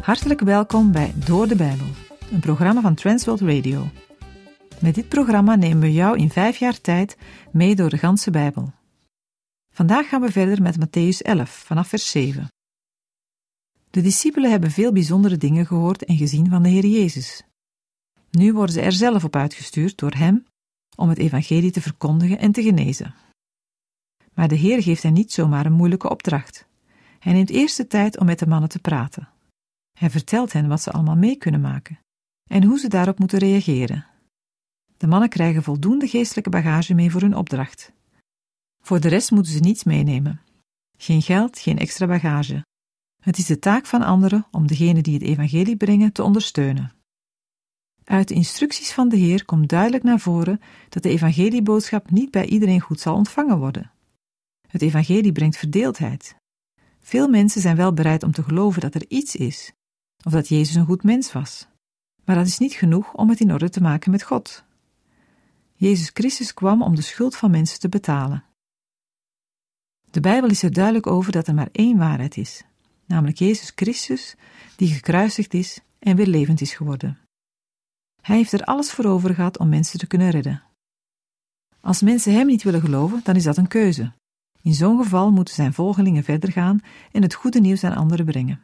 Hartelijk welkom bij Door de Bijbel, een programma van Transworld Radio. Met dit programma nemen we jou in vijf jaar tijd mee door de ganse Bijbel. Vandaag gaan we verder met Matthäus 11, vanaf vers 7. De discipelen hebben veel bijzondere dingen gehoord en gezien van de Heer Jezus. Nu worden ze er zelf op uitgestuurd door Hem om het Evangelie te verkondigen en te genezen. Maar de Heer geeft hen niet zomaar een moeilijke opdracht. Hij neemt eerst de tijd om met de mannen te praten. Hij vertelt hen wat ze allemaal mee kunnen maken en hoe ze daarop moeten reageren. De mannen krijgen voldoende geestelijke bagage mee voor hun opdracht. Voor de rest moeten ze niets meenemen. Geen geld, geen extra bagage. Het is de taak van anderen om degenen die het evangelie brengen te ondersteunen. Uit de instructies van de Heer komt duidelijk naar voren dat de evangelieboodschap niet bij iedereen goed zal ontvangen worden. Het evangelie brengt verdeeldheid. Veel mensen zijn wel bereid om te geloven dat er iets is, of dat Jezus een goed mens was. Maar dat is niet genoeg om het in orde te maken met God. Jezus Christus kwam om de schuld van mensen te betalen. De Bijbel is er duidelijk over dat er maar één waarheid is, namelijk Jezus Christus, die gekruisigd is en weer levend is geworden. Hij heeft er alles voor over gehad om mensen te kunnen redden. Als mensen hem niet willen geloven, dan is dat een keuze. In zo'n geval moeten zijn volgelingen verder gaan en het goede nieuws aan anderen brengen.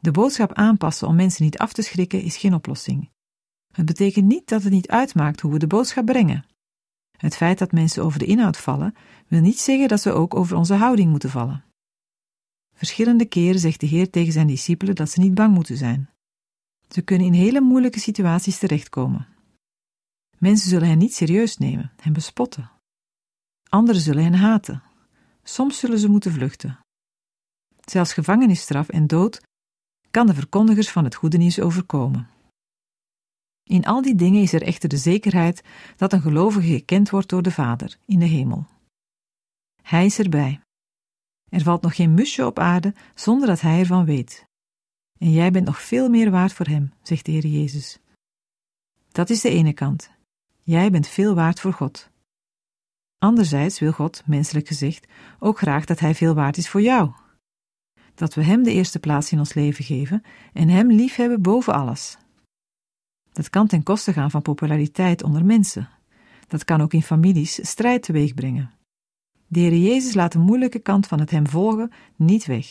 De boodschap aanpassen om mensen niet af te schrikken is geen oplossing. Het betekent niet dat het niet uitmaakt hoe we de boodschap brengen. Het feit dat mensen over de inhoud vallen, wil niet zeggen dat ze ook over onze houding moeten vallen. Verschillende keren zegt de Heer tegen zijn discipelen dat ze niet bang moeten zijn. Ze kunnen in hele moeilijke situaties terechtkomen. Mensen zullen hen niet serieus nemen, hen bespotten. Anderen zullen hen haten. Soms zullen ze moeten vluchten. Zelfs gevangenisstraf en dood kan de verkondigers van het goede nieuws overkomen. In al die dingen is er echter de zekerheid dat een gelovige gekend wordt door de Vader in de hemel. Hij is erbij. Er valt nog geen musje op aarde zonder dat hij ervan weet. En jij bent nog veel meer waard voor hem, zegt de Heer Jezus. Dat is de ene kant. Jij bent veel waard voor God. Anderzijds wil God, menselijk gezegd, ook graag dat hij veel waard is voor jou. Dat we hem de eerste plaats in ons leven geven en hem liefhebben boven alles. Dat kan ten koste gaan van populariteit onder mensen. Dat kan ook in families strijd teweegbrengen. De Heer Jezus laat de moeilijke kant van het hem volgen niet weg.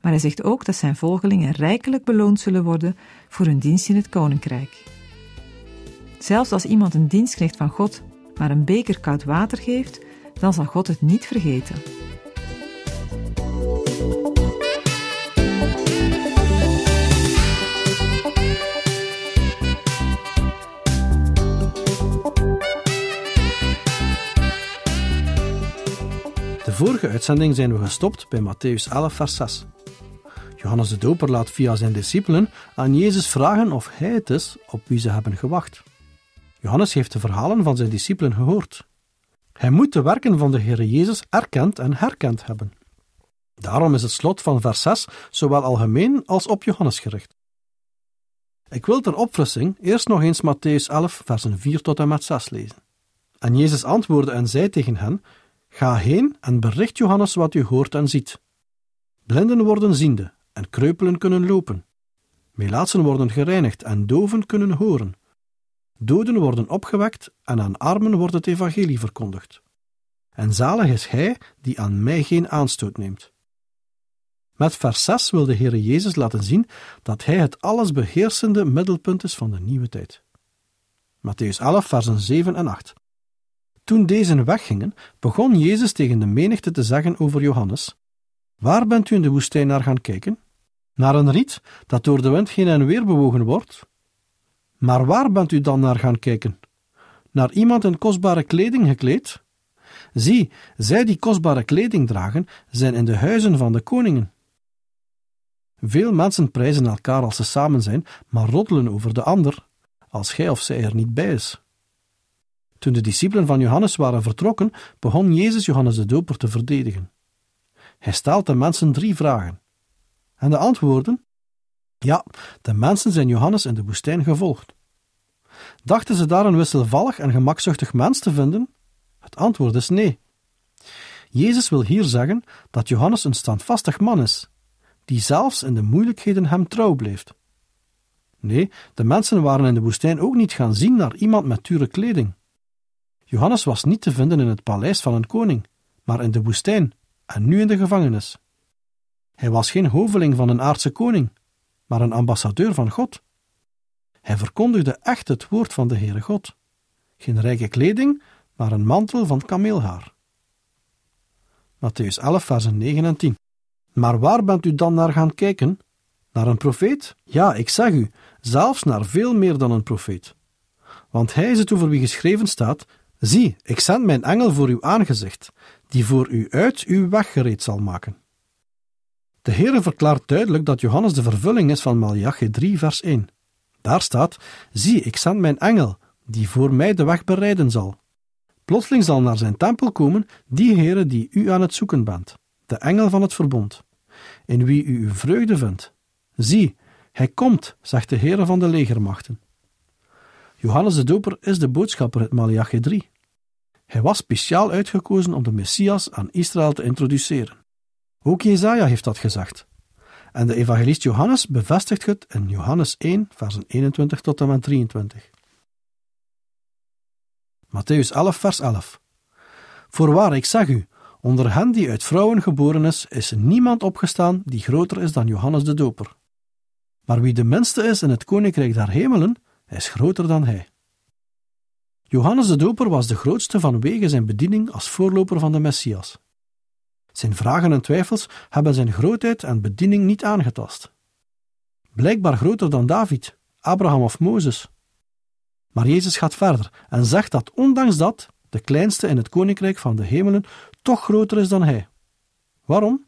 Maar hij zegt ook dat zijn volgelingen rijkelijk beloond zullen worden voor hun dienst in het koninkrijk. Zelfs als iemand een dienstknecht van God maar een beker koud water geeft, dan zal God het niet vergeten. vorige uitzending zijn we gestopt bij Matthäus 11, vers 6. Johannes de Doper laat via zijn discipelen aan Jezus vragen of hij het is op wie ze hebben gewacht. Johannes heeft de verhalen van zijn discipelen gehoord. Hij moet de werken van de Heer Jezus erkend en herkend hebben. Daarom is het slot van vers 6 zowel algemeen als op Johannes gericht. Ik wil ter opfrissing eerst nog eens Matthäus 11, versen 4 tot en met 6 lezen. En Jezus antwoordde en zei tegen hen: Ga heen en bericht Johannes wat u hoort en ziet. Blinden worden ziende en kreupelen kunnen lopen. Melaatsen worden gereinigd en doven kunnen horen. Doden worden opgewekt en aan armen wordt het evangelie verkondigd. En zalig is hij die aan mij geen aanstoot neemt. Met vers 6 wil de Heere Jezus laten zien dat hij het allesbeheersende middelpunt is van de nieuwe tijd. Matthäus 11, versen 7 en 8. Toen deze weggingen, begon Jezus tegen de menigte te zeggen over Johannes: Waar bent u in de woestijn naar gaan kijken? Naar een riet dat door de wind geen en weer bewogen wordt? Maar waar bent u dan naar gaan kijken? Naar iemand in kostbare kleding gekleed? Zie, zij die kostbare kleding dragen, zijn in de huizen van de koningen. Veel mensen prijzen elkaar als ze samen zijn, maar roddelen over de ander, als hij of zij er niet bij is. Toen de discipelen van Johannes waren vertrokken, begon Jezus Johannes de Doper te verdedigen. Hij stelt de mensen drie vragen. En de antwoorden? Ja, de mensen zijn Johannes in de woestijn gevolgd. Dachten ze daar een wisselvallig en gemakzuchtig mens te vinden? Het antwoord is nee. Jezus wil hier zeggen dat Johannes een standvastig man is, die zelfs in de moeilijkheden hem trouw bleef. Nee, de mensen waren in de woestijn ook niet gaan zien naar iemand met ture kleding. Johannes was niet te vinden in het paleis van een koning, maar in de woestijn en nu in de gevangenis. Hij was geen hoveling van een aardse koning, maar een ambassadeur van God. Hij verkondigde echt het woord van de Heere God. Geen rijke kleding, maar een mantel van kameelhaar. Matthäus 11, versen 9 en 10. Maar waar bent u dan naar gaan kijken? Naar een profeet? Ja, ik zeg u, zelfs naar veel meer dan een profeet. Want hij is het over wie geschreven staat: Zie, ik zend mijn engel voor uw aangezicht, die voor u uit uw weg gereed zal maken. De Heere verklaart duidelijk dat Johannes de vervulling is van Malachi 3, vers 1. Daar staat: Zie, ik zend mijn engel, die voor mij de weg bereiden zal. Plotseling zal naar zijn tempel komen die Heere die u aan het zoeken bent, de engel van het verbond, in wie u uw vreugde vindt. Zie, hij komt, zegt de Heere van de legermachten. Johannes de Doper is de boodschapper uit Malachi 3. Hij was speciaal uitgekozen om de Messias aan Israël te introduceren. Ook Jezaja heeft dat gezegd. En de evangelist Johannes bevestigt het in Johannes 1, versen 21 tot en met 23. Matthäus 11, vers 11. Voorwaar, ik zeg u, onder hen die uit vrouwen geboren is, is niemand opgestaan die groter is dan Johannes de Doper. Maar wie de minste is in het koninkrijk der hemelen, hij is groter dan hij. Johannes de Doper was de grootste vanwege zijn bediening als voorloper van de Messias. Zijn vragen en twijfels hebben zijn grootheid en bediening niet aangetast. Blijkbaar groter dan David, Abraham of Mozes. Maar Jezus gaat verder en zegt dat ondanks dat de kleinste in het koninkrijk van de hemelen toch groter is dan hij. Waarom?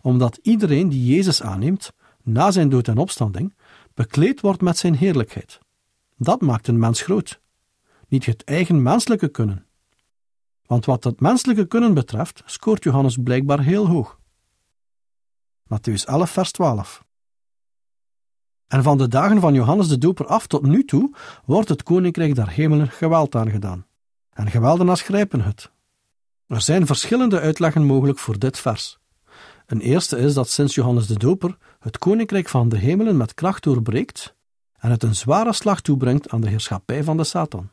Omdat iedereen die Jezus aanneemt, na zijn dood en opstanding, bekleed wordt met zijn heerlijkheid. Dat maakt een mens groot, niet het eigen menselijke kunnen. Want wat dat menselijke kunnen betreft, scoort Johannes blijkbaar heel hoog. Matthäus 11, vers 12. En van de dagen van Johannes de Doper af tot nu toe wordt het koninkrijk der hemelen geweld aangedaan. En geweldenaars grijpen het. Er zijn verschillende uitleggen mogelijk voor dit vers. Een eerste is dat sinds Johannes de Doper het koninkrijk van de hemelen met kracht doorbreekt en het een zware slag toebrengt aan de heerschappij van de Satan.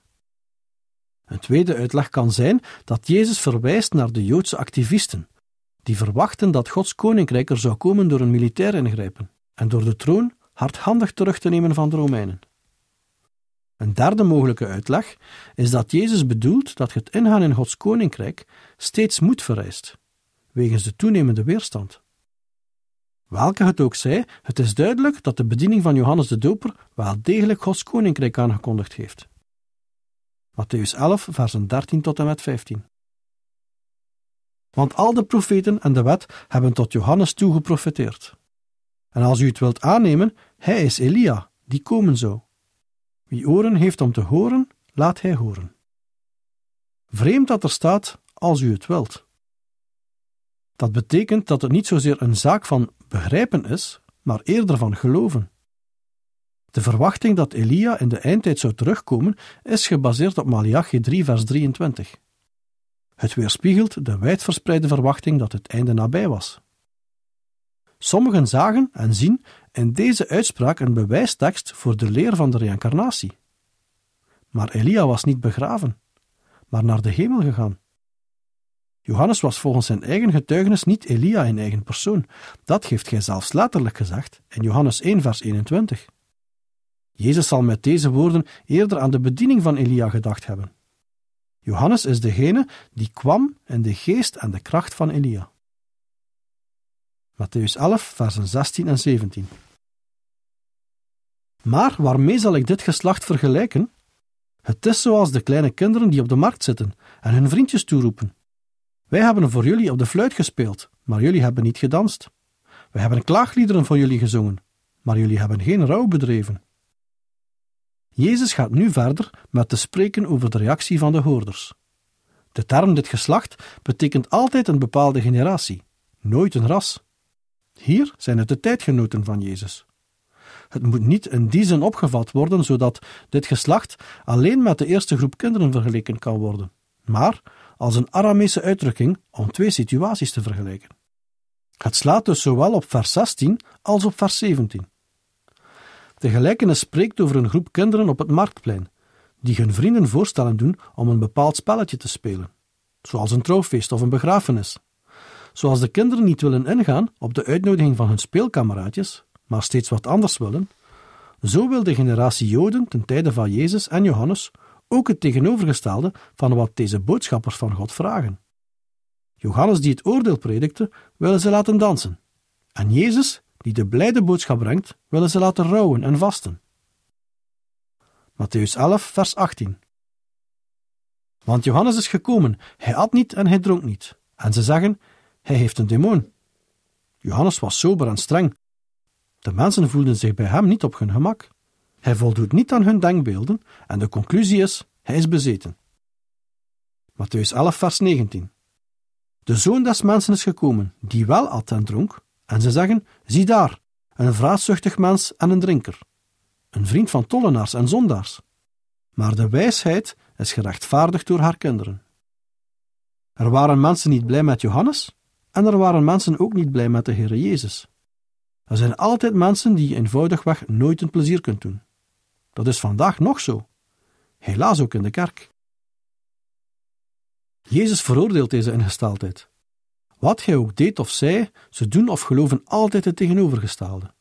Een tweede uitleg kan zijn dat Jezus verwijst naar de Joodse activisten, die verwachten dat Gods koninkrijk er zou komen door een militair ingrijpen en door de troon hardhandig terug te nemen van de Romeinen. Een derde mogelijke uitleg is dat Jezus bedoelt dat het ingaan in Gods koninkrijk steeds moed vereist, wegens de toenemende weerstand. Welke het ook zij, het is duidelijk dat de bediening van Johannes de Doper wel degelijk Gods koninkrijk aangekondigd heeft. Matthäus 11, versen 13 tot en met 15. Want al de profeten en de wet hebben tot Johannes toe geprofeteerd. En als u het wilt aannemen, hij is Elia, die komen zou. Wie oren heeft om te horen, laat hij horen. Vreemd dat er staat, als u het wilt. Dat betekent dat het niet zozeer een zaak van begrijpen is, maar eerder van geloven. De verwachting dat Elia in de eindtijd zou terugkomen is gebaseerd op Malachi 3, vers 23. Het weerspiegelt de wijdverspreide verwachting dat het einde nabij was. Sommigen zagen en zien in deze uitspraak een bewijstekst voor de leer van de reïncarnatie. Maar Elia was niet begraven, maar naar de hemel gegaan. Johannes was volgens zijn eigen getuigenis niet Elia in eigen persoon. Dat heeft gij zelfs letterlijk gezegd in Johannes 1, vers 21. Jezus zal met deze woorden eerder aan de bediening van Elia gedacht hebben. Johannes is degene die kwam in de geest en de kracht van Elia. Matthäus 11, versen 16 en 17. Maar waarmee zal ik dit geslacht vergelijken? Het is zoals de kleine kinderen die op de markt zitten en hun vriendjes toeroepen. Wij hebben voor jullie op de fluit gespeeld, maar jullie hebben niet gedanst. We hebben klaagliederen voor jullie gezongen, maar jullie hebben geen rouw bedreven. Jezus gaat nu verder met te spreken over de reactie van de hoorders. De term dit geslacht betekent altijd een bepaalde generatie, nooit een ras. Hier zijn het de tijdgenoten van Jezus. Het moet niet in die zin opgevat worden zodat dit geslacht alleen met de eerste groep kinderen vergeleken kan worden, maar als een Aramese uitdrukking om twee situaties te vergelijken. Het slaat dus zowel op vers 16 als op vers 17. De gelijkenis spreekt over een groep kinderen op het marktplein, die hun vrienden voorstellen doen om een bepaald spelletje te spelen, zoals een trouwfeest of een begrafenis. Zoals de kinderen niet willen ingaan op de uitnodiging van hun speelkameraadjes, maar steeds wat anders willen, zo wil de generatie Joden ten tijde van Jezus en Johannes ook het tegenovergestelde van wat deze boodschappers van God vragen. Johannes, die het oordeel predikte, willen ze laten dansen. En Jezus, die de blijde boodschap brengt, willen ze laten rouwen en vasten. Matthäus 11, vers 18. Want Johannes is gekomen, hij at niet en hij dronk niet. En ze zeggen, hij heeft een demon. Johannes was sober en streng. De mensen voelden zich bij hem niet op hun gemak. Hij voldoet niet aan hun denkbeelden en de conclusie is, hij is bezeten. Matthäus 11, vers 19. De zoon des mensen is gekomen, die wel at en dronk, en ze zeggen, zie daar, een vraatzuchtig mens en een drinker, een vriend van tollenaars en zondaars. Maar de wijsheid is gerechtvaardigd door haar kinderen. Er waren mensen niet blij met Johannes, en er waren mensen ook niet blij met de Heer Jezus. Er zijn altijd mensen die je eenvoudigweg nooit een plezier kunt doen. Dat is vandaag nog zo. Helaas ook in de kerk. Jezus veroordeelt deze ingesteldheid. Wat hij ook deed of zei, ze doen of geloven altijd het tegenovergestelde.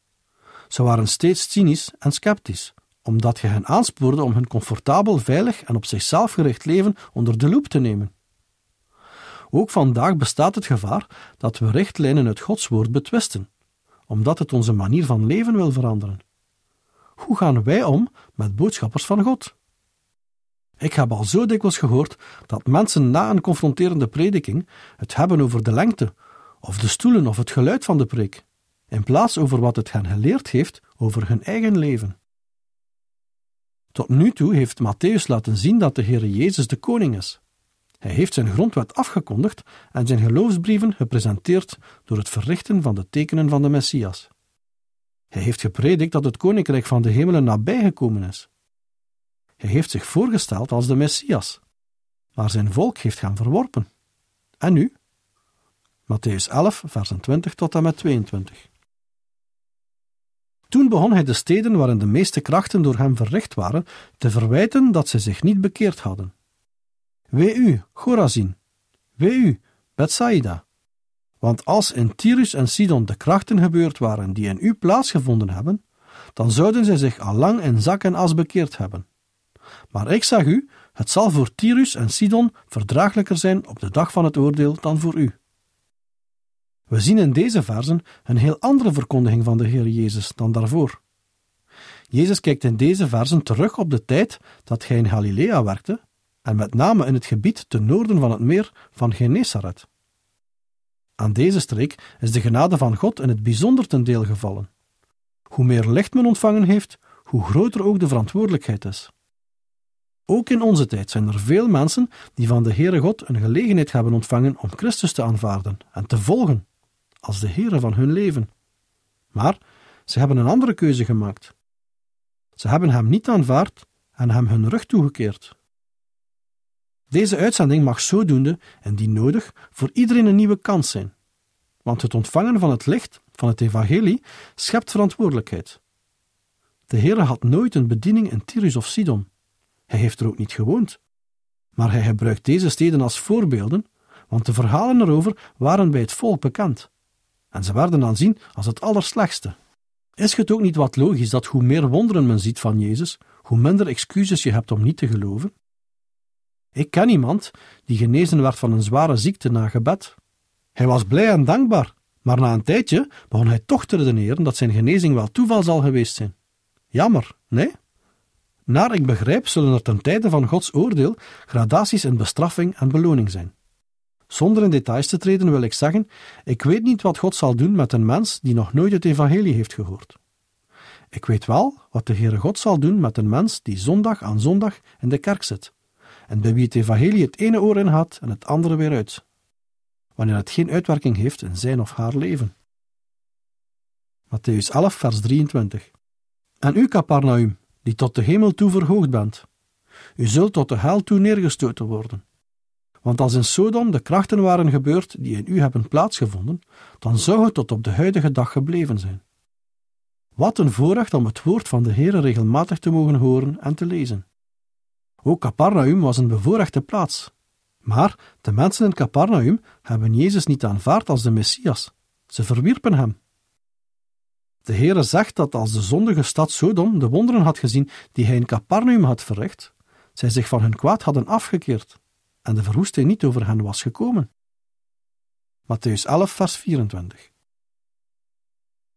Ze waren steeds cynisch en sceptisch, omdat je hen aanspoorde om hun comfortabel, veilig en op zichzelf gericht leven onder de loep te nemen. Ook vandaag bestaat het gevaar dat we richtlijnen uit Gods woord betwisten, omdat het onze manier van leven wil veranderen. Hoe gaan wij om met boodschappers van God? Ik heb al zo dikwijls gehoord dat mensen na een confronterende prediking het hebben over de lengte, of de stoelen of het geluid van de preek, in plaats over wat het hen geleerd heeft over hun eigen leven. Tot nu toe heeft Matthäus laten zien dat de Heer Jezus de koning is. Hij heeft zijn grondwet afgekondigd en zijn geloofsbrieven gepresenteerd door het verrichten van de tekenen van de Messias. Hij heeft gepredikt dat het koninkrijk van de hemelen nabijgekomen is. Hij heeft zich voorgesteld als de Messias, maar zijn volk heeft hem verworpen. En nu? Matthäus 11, versen 20 tot en met 22. Toen begon hij de steden waarin de meeste krachten door hem verricht waren te verwijten dat ze zich niet bekeerd hadden. Wee u, Gorazin. Wee u, Bethsaida. Want als in Tyrus en Sidon de krachten gebeurd waren die in u plaatsgevonden hebben, dan zouden zij zich al lang in zak en as bekeerd hebben. Maar ik zeg u, het zal voor Tyrus en Sidon verdraaglijker zijn op de dag van het oordeel dan voor u. We zien in deze verzen een heel andere verkondiging van de Heer Jezus dan daarvoor. Jezus kijkt in deze versen terug op de tijd dat hij in Galilea werkte, en met name in het gebied ten noorden van het meer van Genesaret. Aan deze streek is de genade van God in het bijzonder ten deel gevallen. Hoe meer licht men ontvangen heeft, hoe groter ook de verantwoordelijkheid is. Ook in onze tijd zijn er veel mensen die van de Heere God een gelegenheid hebben ontvangen om Christus te aanvaarden en te volgen, als de Heere van hun leven. Maar ze hebben een andere keuze gemaakt. Ze hebben Hem niet aanvaard en Hem hun rug toegekeerd. Deze uitzending mag zodoende, en die nodig, voor iedereen een nieuwe kans zijn. Want het ontvangen van het licht, van het evangelie, schept verantwoordelijkheid. De Heere had nooit een bediening in Tyrus of Sidon. Hij heeft er ook niet gewoond. Maar hij gebruikt deze steden als voorbeelden, want de verhalen erover waren bij het volk bekend. En ze werden aanzien als het allerslechtste. Is het ook niet wat logisch dat hoe meer wonderen men ziet van Jezus, hoe minder excuses je hebt om niet te geloven? Ik ken iemand die genezen werd van een zware ziekte na gebed. Hij was blij en dankbaar, maar na een tijdje begon hij toch te redeneren dat zijn genezing wel toeval zal geweest zijn. Jammer, nee? Naar ik begrijp zullen er ten tijde van Gods oordeel gradaties in bestraffing en beloning zijn. Zonder in details te treden wil ik zeggen: ik weet niet wat God zal doen met een mens die nog nooit het evangelie heeft gehoord. Ik weet wel wat de Heere God zal doen met een mens die zondag aan zondag in de kerk zit en bij wie het evangelie het ene oor in had en het andere weer uit, wanneer het geen uitwerking heeft in zijn of haar leven. Matthäus 11, vers 23. En u, Capernaum, die tot de hemel toe verhoogd bent, u zult tot de hel toe neergestoten worden. Want als in Sodom de krachten waren gebeurd die in u hebben plaatsgevonden, dan zou het tot op de huidige dag gebleven zijn. Wat een voorrecht om het woord van de Heer regelmatig te mogen horen en te lezen. Ook Capernaum was een bevoorrechte plaats. Maar de mensen in Capernaum hebben Jezus niet aanvaard als de Messias. Ze verwierpen hem. De Heere zegt dat als de zondige stad Sodom de wonderen had gezien die hij in Capernaum had verricht, zij zich van hun kwaad hadden afgekeerd en de verwoesting niet over hen was gekomen. Matthäus 11, vers 24.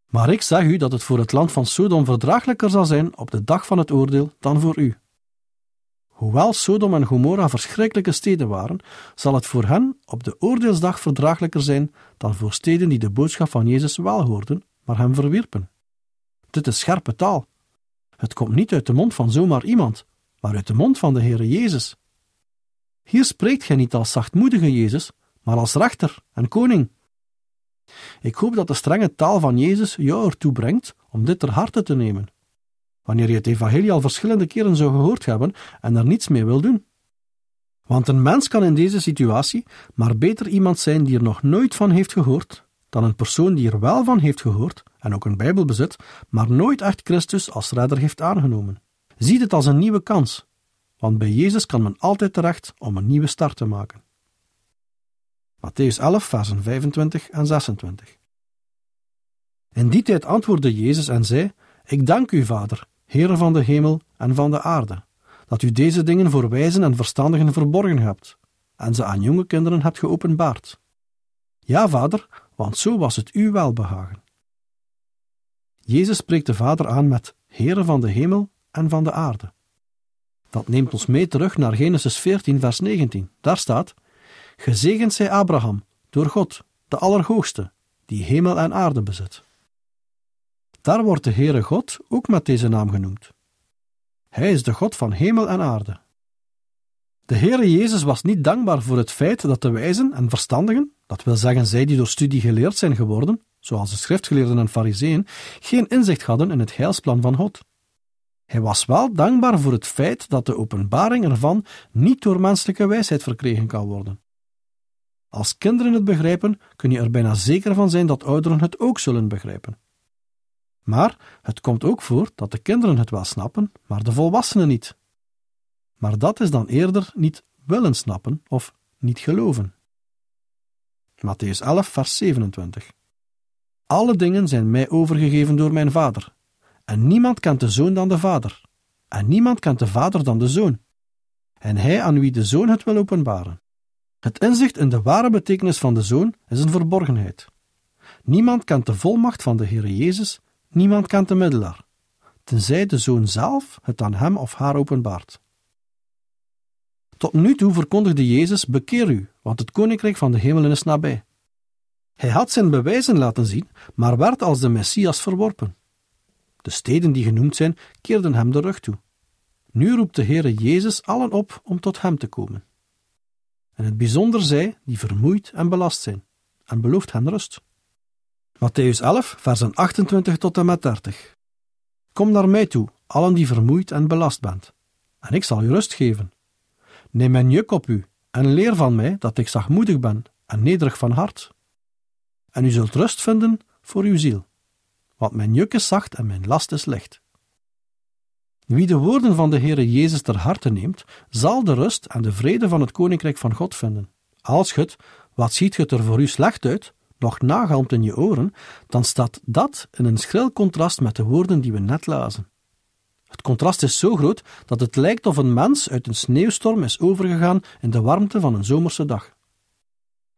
Maar ik zeg u dat het voor het land van Sodom verdraaglijker zal zijn op de dag van het oordeel dan voor u. Hoewel Sodom en Gomorra verschrikkelijke steden waren, zal het voor hen op de oordeelsdag verdraaglijker zijn dan voor steden die de boodschap van Jezus wel hoorden, maar hem verwierpen. Dit is scherpe taal. Het komt niet uit de mond van zomaar iemand, maar uit de mond van de Heere Jezus. Hier spreekt gij niet als zachtmoedige Jezus, maar als rechter en koning. Ik hoop dat de strenge taal van Jezus jou ertoe brengt om dit ter harte te nemen wanneer je het evangelie al verschillende keren zou gehoord hebben en er niets mee wil doen. Want een mens kan in deze situatie maar beter iemand zijn die er nog nooit van heeft gehoord, dan een persoon die er wel van heeft gehoord en ook een Bijbel bezit, maar nooit echt Christus als redder heeft aangenomen. Zie dit als een nieuwe kans, want bij Jezus kan men altijd terecht om een nieuwe start te maken. Matthäus 11, versen 25 en 26. In die tijd antwoordde Jezus en zei: Ik dank u, Vader, Heere van de hemel en van de aarde, dat u deze dingen voor wijzen en verstandigen verborgen hebt, en ze aan jonge kinderen hebt geopenbaard. Ja, vader, want zo was het wel welbehagen. Jezus spreekt de Vader aan met Heere van de hemel en van de aarde. Dat neemt ons mee terug naar Genesis 14, vers 19. Daar staat: Gezegend zij Abraham door God, de Allerhoogste, die hemel en aarde bezit. Daar wordt de Heere God ook met deze naam genoemd. Hij is de God van hemel en aarde. De Heere Jezus was niet dankbaar voor het feit dat de wijzen en verstandigen, dat wil zeggen zij die door studie geleerd zijn geworden, zoals de schriftgeleerden en fariseeën, geen inzicht hadden in het heilsplan van God. Hij was wel dankbaar voor het feit dat de openbaring ervan niet door menselijke wijsheid verkregen kan worden. Als kinderen het begrijpen, kun je er bijna zeker van zijn dat ouderen het ook zullen begrijpen. Maar het komt ook voor dat de kinderen het wel snappen, maar de volwassenen niet. Maar dat is dan eerder niet willen snappen of niet geloven. Matthäus 11, vers 27. Alle dingen zijn mij overgegeven door mijn vader. En niemand kent de zoon dan de vader. En niemand kent de vader dan de zoon. En hij aan wie de zoon het wil openbaren. Het inzicht in de ware betekenis van de zoon is een verborgenheid. Niemand kent de volmacht van de Heer Jezus Niemand kent de middelaar, tenzij de zoon zelf het aan hem of haar openbaart. Tot nu toe verkondigde Jezus: Bekeer u, want het koninkrijk van de hemelen is nabij. Hij had zijn bewijzen laten zien, maar werd als de Messias verworpen. De steden die genoemd zijn, keerden hem de rug toe. Nu roept de Heere Jezus allen op om tot hem te komen. En het bijzonder zij die vermoeid en belast zijn, en belooft hen rust. Matthäus 11, versen 28 tot en met 30. Kom naar mij toe, allen die vermoeid en belast bent, en ik zal u rust geven. Neem mijn juk op u en leer van mij dat ik zachtmoedig ben en nederig van hart. En u zult rust vinden voor uw ziel, want mijn juk is zacht en mijn last is licht. Wie de woorden van de Heere Jezus ter harte neemt, zal de rust en de vrede van het Koninkrijk van God vinden. Als het, wat ziet het er voor u slecht uit, nog nagalmt in je oren, dan staat dat in een schril contrast met de woorden die we net lazen. Het contrast is zo groot dat het lijkt of een mens uit een sneeuwstorm is overgegaan in de warmte van een zomerse dag.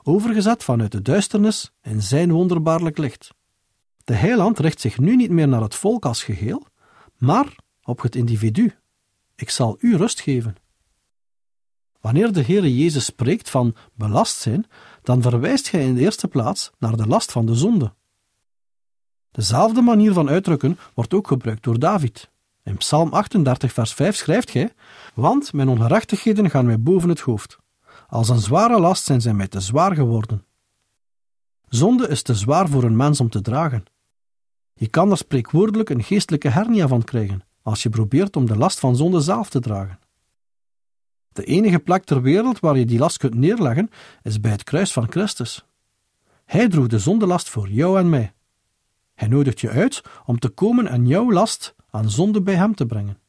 Overgezet vanuit de duisternis in zijn wonderbaarlijk licht. De heiland richt zich nu niet meer naar het volk als geheel, maar op het individu. Ik zal u rust geven. Wanneer de Heere Jezus spreekt van belast zijn, dan verwijst gij in de eerste plaats naar de last van de zonde. Dezelfde manier van uitdrukken wordt ook gebruikt door David. In Psalm 38, vers 5 schrijft gij: Want mijn ongerechtigheden gaan mij boven het hoofd. Als een zware last zijn zij mij te zwaar geworden. Zonde is te zwaar voor een mens om te dragen. Je kan er spreekwoordelijk een geestelijke hernia van krijgen als je probeert om de last van zonde zelf te dragen. De enige plek ter wereld waar je die last kunt neerleggen, is bij het kruis van Christus. Hij droeg de zondelast voor jou en mij. Hij nodigt je uit om te komen en jouw last aan zonde bij hem te brengen.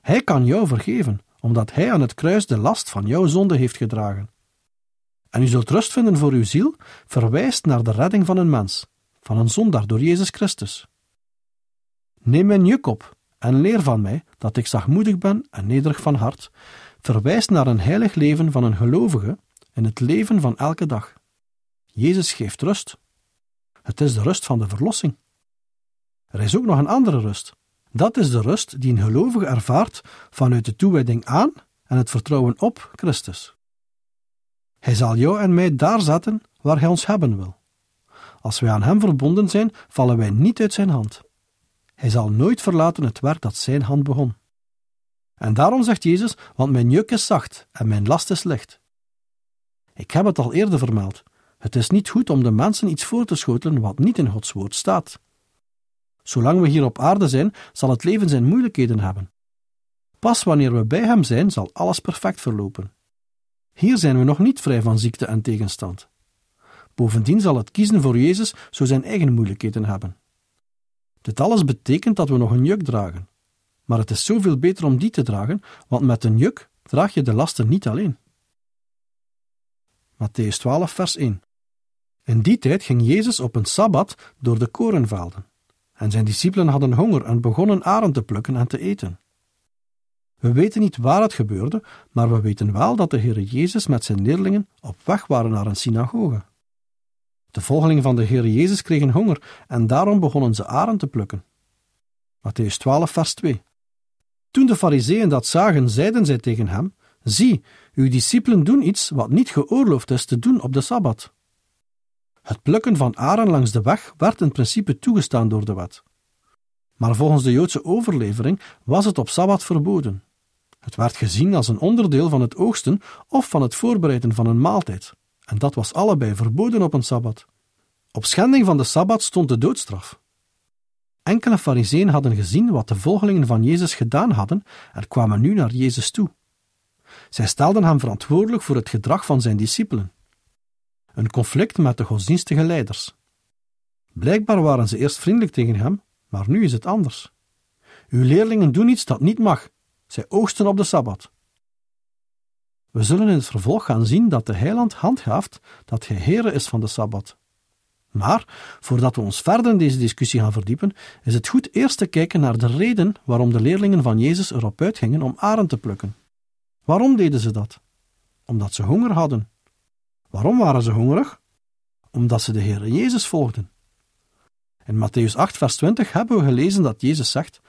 Hij kan jou vergeven, omdat hij aan het kruis de last van jouw zonde heeft gedragen. En u zult rust vinden voor uw ziel, verwijst naar de redding van een mens, van een zondaar door Jezus Christus. Neem mijn juk op en leer van mij dat ik zachtmoedig ben en nederig van hart, verwijst naar een heilig leven van een gelovige en het leven van elke dag. Jezus geeft rust. Het is de rust van de verlossing. Er is ook nog een andere rust. Dat is de rust die een gelovige ervaart vanuit de toewijding aan en het vertrouwen op Christus. Hij zal jou en mij daar zetten waar Hij ons hebben wil. Als wij aan Hem verbonden zijn, vallen wij niet uit Zijn hand. Hij zal nooit verlaten het werk dat Zijn hand begon. En daarom zegt Jezus: Want mijn juk is zacht en mijn last is licht. Ik heb het al eerder vermeld. Het is niet goed om de mensen iets voor te schotelen wat niet in Gods woord staat. Zolang we hier op aarde zijn, zal het leven zijn moeilijkheden hebben. Pas wanneer we bij Hem zijn, zal alles perfect verlopen. Hier zijn we nog niet vrij van ziekte en tegenstand. Bovendien zal het kiezen voor Jezus zo zijn eigen moeilijkheden hebben. Dit alles betekent dat we nog een juk dragen, maar het is zoveel beter om die te dragen, want met een juk draag je de lasten niet alleen. Matthäus 12, vers 1. In die tijd ging Jezus op een sabbat door de korenvelden. En zijn discipelen hadden honger en begonnen aren te plukken en te eten. We weten niet waar het gebeurde, maar we weten wel dat de Heer Jezus met zijn leerlingen op weg waren naar een synagoge. De volgelingen van de Heer Jezus kregen honger en daarom begonnen ze aren te plukken. Matthäus 12, vers 2. Toen de fariseeën dat zagen, zeiden zij tegen hem, Zie, uw discipelen doen iets wat niet geoorloofd is te doen op de Sabbat. Het plukken van aren langs de weg werd in principe toegestaan door de wet. Maar volgens de Joodse overlevering was het op Sabbat verboden. Het werd gezien als een onderdeel van het oogsten of van het voorbereiden van een maaltijd, en dat was allebei verboden op een Sabbat. Op schending van de Sabbat stond de doodstraf. Enkele fariseeën hadden gezien wat de volgelingen van Jezus gedaan hadden en kwamen nu naar Jezus toe. Zij stelden hem verantwoordelijk voor het gedrag van zijn discipelen. Een conflict met de godsdienstige leiders. Blijkbaar waren ze eerst vriendelijk tegen hem, maar nu is het anders. Uw leerlingen doen iets dat niet mag. Zij oogsten op de sabbat. We zullen in het vervolg gaan zien dat de heiland handhaaft dat hij heren is van de sabbat. Maar voordat we ons verder in deze discussie gaan verdiepen, is het goed eerst te kijken naar de reden waarom de leerlingen van Jezus erop uitgingen om aren te plukken. Waarom deden ze dat? Omdat ze honger hadden. Waarom waren ze hongerig? Omdat ze de Heer Jezus volgden. In Matthäus 8, vers 20 hebben we gelezen dat Jezus zegt: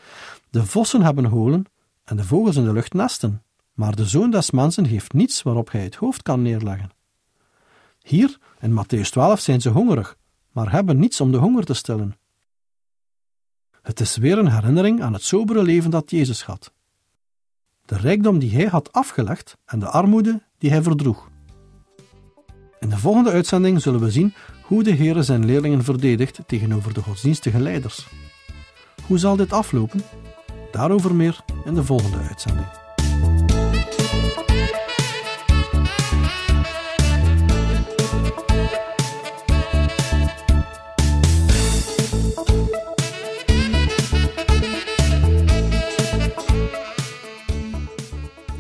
De vossen hebben holen en de vogels in de lucht nesten, maar de zoon des mensen heeft niets waarop hij het hoofd kan neerleggen. Hier, in Matthäus 12, zijn ze hongerig maar hebben niets om de honger te stillen. Het is weer een herinnering aan het sobere leven dat Jezus had. De rijkdom die hij had afgelegd en de armoede die hij verdroeg. In de volgende uitzending zullen we zien hoe de Heer zijn leerlingen verdedigt tegenover de godsdienstige leiders. Hoe zal dit aflopen? Daarover meer in de volgende uitzending.